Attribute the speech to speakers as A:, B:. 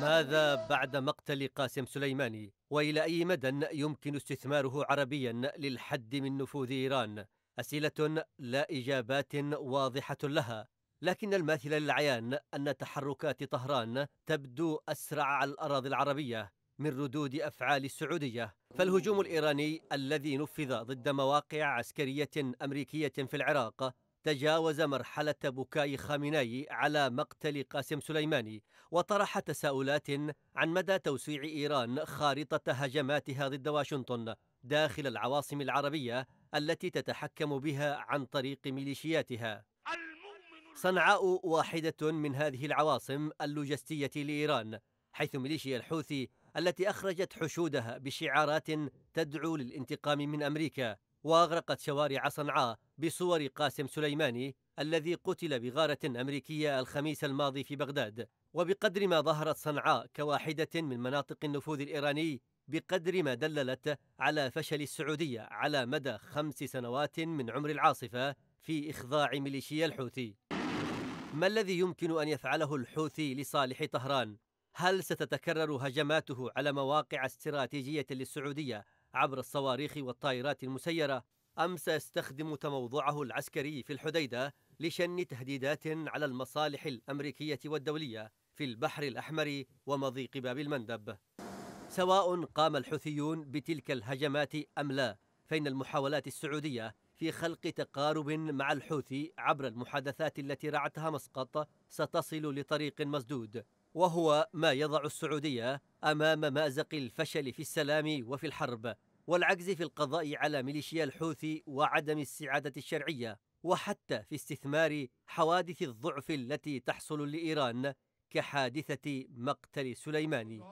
A: ماذا بعد مقتل قاسم سليماني؟ وإلى أي مدى يمكن استثماره عربيا للحد من نفوذ إيران؟ أسئلة لا إجابات واضحة لها لكن الماثل للعيان أن تحركات طهران تبدو أسرع على الأراضي العربية من ردود أفعال السعودية فالهجوم الإيراني الذي نفذ ضد مواقع عسكرية أمريكية في العراق تجاوز مرحلة بكاء خامنئي على مقتل قاسم سليماني وطرح تساؤلات عن مدى توسيع إيران خارطة هجماتها ضد واشنطن داخل العواصم العربية التي تتحكم بها عن طريق ميليشياتها صنعاء واحدة من هذه العواصم اللوجستية لإيران حيث ميليشيا الحوثي التي أخرجت حشودها بشعارات تدعو للانتقام من أمريكا وأغرقت شوارع صنعاء بصور قاسم سليماني الذي قتل بغارة أمريكية الخميس الماضي في بغداد وبقدر ما ظهرت صنعاء كواحدة من مناطق النفوذ الإيراني بقدر ما دللت على فشل السعودية على مدى خمس سنوات من عمر العاصفة في إخضاع ميليشيا الحوثي ما الذي يمكن أن يفعله الحوثي لصالح طهران؟ هل ستتكرر هجماته على مواقع استراتيجية للسعودية عبر الصواريخ والطائرات المسيرة أمس سيستخدم تموضعه العسكري في الحديدة لشن تهديدات على المصالح الأمريكية والدولية في البحر الأحمر ومضيق باب المندب سواء قام الحوثيون بتلك الهجمات أم لا فإن المحاولات السعودية في خلق تقارب مع الحوثي عبر المحادثات التي رعتها مسقط ستصل لطريق مسدود وهو ما يضع السعودية أمام مأزق الفشل في السلام وفي الحرب والعجز في القضاء على ميليشيا الحوثي وعدم السعادة الشرعية وحتى في استثمار حوادث الضعف التي تحصل لإيران كحادثة مقتل سليماني